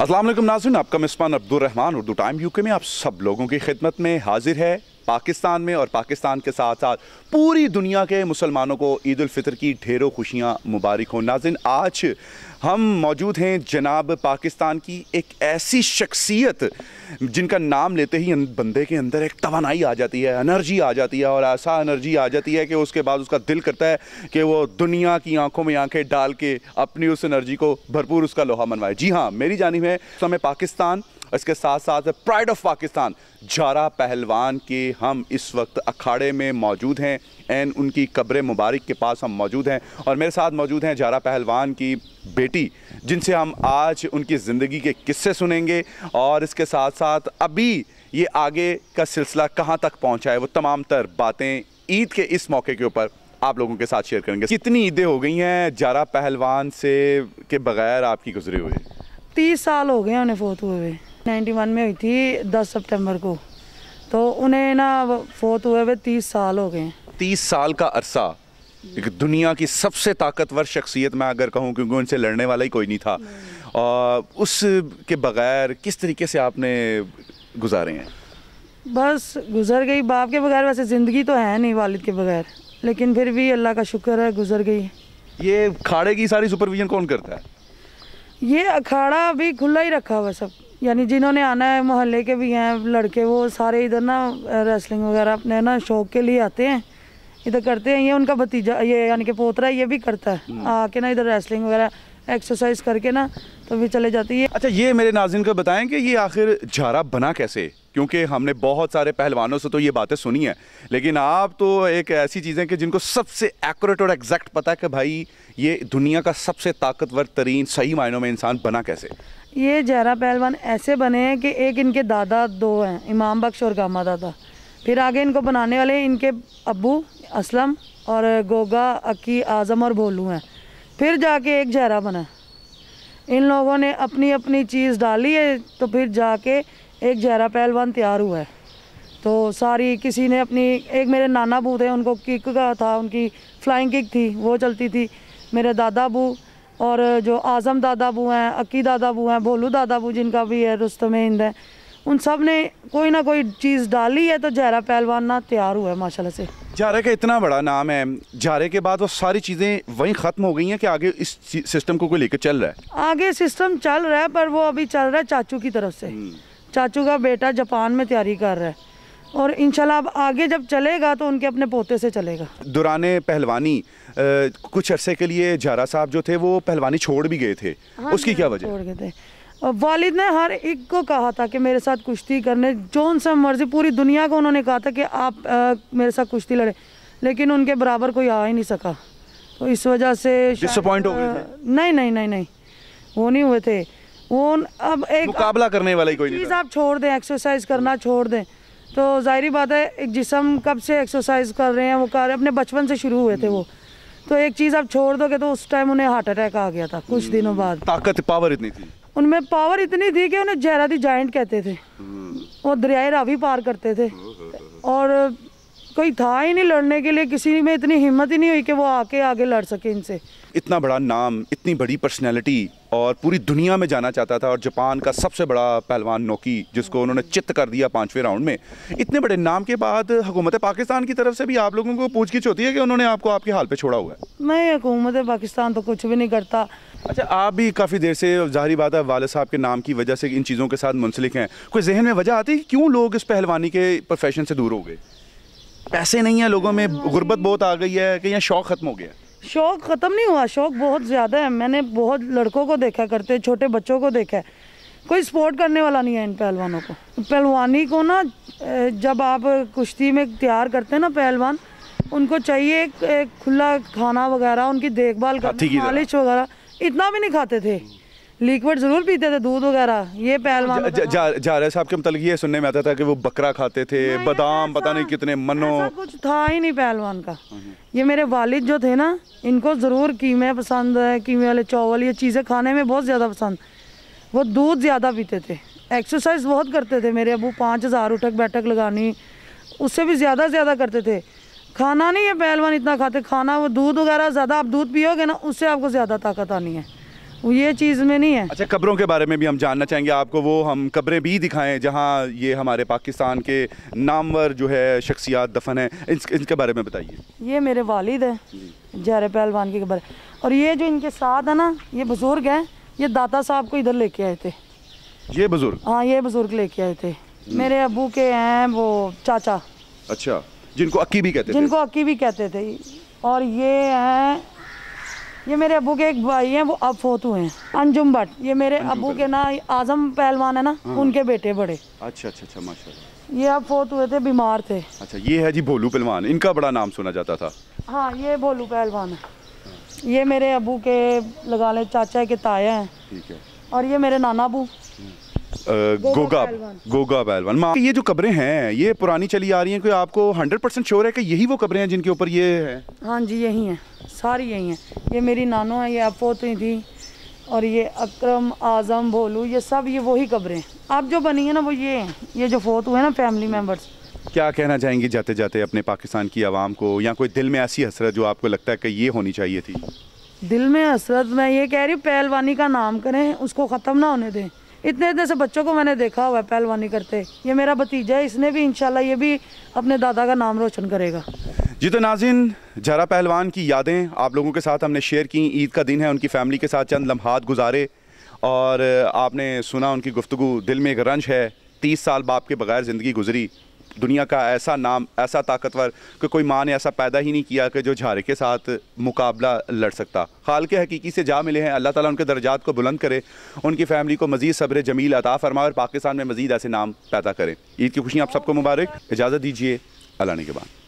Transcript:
असलम नाजन आपका मिसमान अब्दुलरहमान उर्दू टाइम यूके में आप सब लोगों की खिदमत में हाजिर है पाकिस्तान में और पाकिस्तान के साथ साथ पूरी दुनिया के मुसलमानों को ईद फितर की ढेरों खुशियाँ मुबारक हो नाजिन आज हम मौजूद हैं जनाब पाकिस्तान की एक ऐसी शख्सियत जिनका नाम लेते ही बंदे के अंदर एक तोानाई आ जाती है एनर्जी आ जाती है और ऐसा एनर्जी आ जाती है कि उसके बाद उसका दिल करता है कि वो दुनिया की आंखों में आंखें डाल के अपनी उस एनर्जी को भरपूर उसका लोहा मनवाए जी हाँ मेरी जानी है समय पाकिस्तान इसके साथ साथ प्राइड ऑफ पाकिस्तान जारा पहलवान के हम इस वक्त अखाड़े में मौजूद हैं एंड उनकी कब्र मुबारक के पास हम मौजूद हैं और मेरे साथ मौजूद हैं जारा पहलवान की बेटी जिनसे हम आज उनकी ज़िंदगी के किस्से सुनेंगे और इसके साथ साथ अभी ये आगे का सिलसिला कहाँ तक पहुँचा है वो तमाम तर बातें ईद के इस मौके के ऊपर आप लोगों के साथ शेयर करेंगे कितनी ईदें हो गई हैं जारा पहलवान से के बगैर आपकी गुजरे हुए तीस साल हो गए उन्हें फोत हुए 91 में हुई थी 10 सितंबर को तो उन्हें ना फोत हुए हुए तीस साल हो गए तीस साल का अरसा एक दुनिया की सबसे ताकतवर शख्सियत मैं अगर कहूँ क्योंकि उनसे लड़ने वाला ही कोई नहीं था और उस के बगैर किस तरीके से आपने गुजारे हैं बस गुजर गई बाप के बगैर वैसे ज़िंदगी तो है नहीं वालिद के बगैर लेकिन फिर भी अल्लाह का शुक्र है गुजर गई ये खाड़े की सारी सुपरविजन कौन करता है ये अखाड़ा अभी खुला ही रखा हुआ सब यानी जिन्होंने आना है मोहल्ले के भी हैं लड़के वो सारे इधर ना रेसलिंग वगैरह अपने ना शौक के लिए आते हैं इधर करते हैं ये उनका भतीजा ये यानी कि पोतरा ये भी करता है हाँ। आके ना इधर रेसलिंग वगैरह एक्सरसाइज करके ना फिर चले जाती है अच्छा ये मेरे नाजिन को बताएं कि ये आखिर झारा बना कैसे क्योंकि हमने बहुत सारे पहलवानों से तो ये बातें सुनी हैं लेकिन आप तो एक ऐसी चीज़ें कि जिनको सबसे एक्यूरेट और एग्जैक्ट पता है कि भाई ये दुनिया का सबसे ताकतवर तरीन सही मायनों में इंसान बना कैसे ये जहरा पहलवान ऐसे बने हैं कि एक इनके दादा दो हैं इमाम बख्श और गामा दादा फिर आगे इनको बनाने वाले इनके अबू असलम और गोगा अकी आज़म और भोलू हैं फिर जाके एक जहरा बना इन लोगों ने अपनी अपनी चीज़ डाली है तो फिर जाके एक जहरा पहलवान तैयार हुआ है तो सारी किसी ने अपनी एक मेरे नाना बू थे उनको किक का था उनकी फ्लाइंग किक थी वो चलती थी मेरे दादा बू और जो आज़म दादा बू हैं अक्की दादा बू हैं भोलू दादा बू जिनका भी है रुस्तम हिंद है उन सब ने कोई ना कोई चीज़ डाली है तो जहरा पहलवान ना तैयार हुआ है माशाल्लाह से जारे का इतना बड़ा नाम है जारे के बाद वो सारी चीज़ें वहीं ख़त्म हो गई हैं कि आगे इस सिस्टम को कोई लेकर चल रहा है आगे सिस्टम चल रहा है पर वो अभी चल रहा है चाचू की तरफ से हम्म। चाचू का बेटा जापान में तैयारी कर रहा है और इनशाला अब आगे जब चलेगा तो उनके अपने पोते से चलेगा दुराने पहलवानी आ, कुछ अरसे के लिए जारा साहब जो थे वो पहलवानी छोड़ भी गए थे हाँ, उसकी क्या हाँ, वजह छोड़ गए थे वालिद ने हर एक को कहा था कि मेरे साथ कुश्ती करने जौन सा मर्जी पूरी दुनिया को उन्होंने कहा था कि आप आ, मेरे साथ कुश्ती लड़े लेकिन उनके बराबर कोई आ ही नहीं सका तो इस वजह से डिसअपॉइंट हो गए नहीं नहीं नहीं नहीं वो नहीं हुए थे वो अब एक मुकाबला करने वाले कोई चीज़ आप छोड़ दें एक्सरसाइज करना छोड़ दें तो जाहरी बात है एक जिसम कब से एक्सरसाइज कर रहे हैं वो कर रहे अपने बचपन से शुरू हुए थे वो तो एक चीज़ आप छोड़ दोगे तो उस टाइम उन्हें हार्ट अटैक आ गया था कुछ हम्म, दिनों बाद ताकत पावर इतनी थी उनमें पावर इतनी थी कि उन्हें दी जाइंट कहते थे वो हम्म। दरियाए रावी पार करते थे और कोई था ही नहीं लड़ने के लिए किसी में इतनी हिम्मत ही नहीं हुई कि वो आके आगे लड़ सके इनसे इतना बड़ा नाम इतनी बड़ी पर्सनैलिटी और पूरी दुनिया में जाना चाहता था और जापान का सबसे बड़ा पहलवान नोकी जिसको उन्होंने चित्त कर दिया पाँचवें राउंड में इतने बड़े नाम के बाद हुकूमत पाकिस्तान की तरफ से भी आप लोगों को पूछगिछ होती है कि उन्होंने आपको आपके हाल पर छोड़ा हुआ है नहीं हुकूमत पाकिस्तान तो कुछ भी नहीं करता अच्छा आप भी काफ़ी देर से जाहरी बात है वाले साहब के नाम की वजह से इन चीज़ों के साथ मुंसलिक हैं कोई जहन में वजह आती है क्यों लोग इस पहलवानी के प्रोफेशन से दूर हो गए पैसे नहीं हैं लोगों में गुर्बत बहुत आ गई है कि यहाँ शौक ख़त्म हो गया शौक ख़त्म नहीं हुआ शौक बहुत ज़्यादा है मैंने बहुत लड़कों को देखा करते छोटे बच्चों को देखा है कोई स्पोर्ट करने वाला नहीं है इन पहलवानों को पहलवानी को ना जब आप कुश्ती में तैयार करते हैं ना पहलवान उनको चाहिए एक, एक खुला खाना वगैरह उनकी देखभाल करना मालिश वगैरह इतना भी नहीं खाते थे लिक्विड जरूर पीते थे दूध वगैरह ये पहलवान जारा साहब के मतलब ये सुनने में आता था कि वो बकरा खाते थे बादाम पता नहीं कितने मनो कुछ था ही नहीं पहलवान का हाँ ये मेरे वालिद जो थे ना इनको ज़रूर कीमे पसंद है कीमे वाले चावल ये चीज़ें खाने में बहुत ज़्यादा पसंद वो दूध ज़्यादा पीते थे एक्सरसाइज बहुत करते थे मेरे अबू पाँच हज़ार उठक बैठक लगानी उससे भी ज़्यादा ज़्यादा करते थे खाना नहीं है पहलवान इतना खाते खाना वो दूध वगैरह ज़्यादा आप दूध पियोगे ना उससे आपको ज़्यादा ताकत आनी है वो ये चीज़ में नहीं है अच्छा कब्रों के बारे में भी हम जानना चाहेंगे आपको वो हम कब्रें भी दिखाएं जहाँ ये हमारे पाकिस्तान के नामवर जो है शख्सियात दफन है इस, इनके बारे में बताइए ये मेरे वालिद हैं जहर पहलवान की कब्र और ये जो इनके साथ है ना ये बुज़ुर्ग हैं ये दादा साहब को इधर लेके आए थे ये बुज़ुर्ग हाँ ये बुज़ुर्ग लेके आए थे मेरे अबू के हैं वो चाचा अच्छा जिनको अक्की भी कहते थे जिनको अक्की भी कहते थे और ये हैं ये मेरे अबू के एक भाई हैं वो अब फोतु हैं अंजुम भट्ट ये मेरे अबू के ना आजम पहलवान है ना हाँ। उनके बेटे बड़े अच्छा अच्छा अच्छा माशाल्लाह ये अब फोत हुए थे बीमार थे अच्छा ये है जी भोलू पहलवान इनका बड़ा नाम सुना जाता था हाँ ये भोलू पहलवान है ये मेरे अबू के लगा ले चाचा के ताया है ठीक है और ये मेरे नाना अबू गोगा गोगा पहलवान माँ ये जो कब्रें हैं ये पुरानी चली आ रही हैं कोई आपको हंड्रेड परसेंट श्योर है कि यही वो कब्रें हैं जिनके ऊपर ये है हाँ जी यही हैं सारी यही हैं ये मेरी नानो है ये अपोती थी और ये अक्रम आज़म भोलू ये सब ये वही कब्रें हैं जो बनी है ना वो ये हैं ये जो फोत हुए ना फैमिली मेम्बर्स क्या कहना चाहेंगी जाते जाते अपने पाकिस्तान की आवाम को या कोई दिल में ऐसी हसरत जो आपको लगता है कि ये होनी चाहिए थी दिल में हसरत मैं ये कह रही हूँ पहलवानी का नाम करें उसको ख़त्म ना होने दें इतने इतने से बच्चों को मैंने देखा हुआ है पहलवानी करते ये मेरा भतीजा है इसने भी इंशाल्लाह ये भी अपने दादा का नाम रोशन करेगा जी तो नाजिन जरा पहलवान की यादें आप लोगों के साथ हमने शेयर की ईद का दिन है उनकी फैमिली के साथ चंद लम्हात गुजारे और आपने सुना उनकी गुफ्तु दिल में एक रंज है तीस साल बाप के बगैर ज़िंदगी गुजरी दुनिया का ऐसा नाम ऐसा ताकतवर कि कोई माँ ने ऐसा पैदा ही नहीं किया कि जो झारे के साथ मुकाबला लड़ सकता खाल के हकीकी से जा मिले हैं अल्लाह ताला उनके दर्जात को बुलंद करे उनकी फैमिली को मजीद सब्र जमील अता फरमाए और पाकिस्तान में मजीद ऐसे नाम पैदा करें ईद की खुशियाँ आप सबको मुबारक इजाज़त दीजिए अल्लाह ने के बाद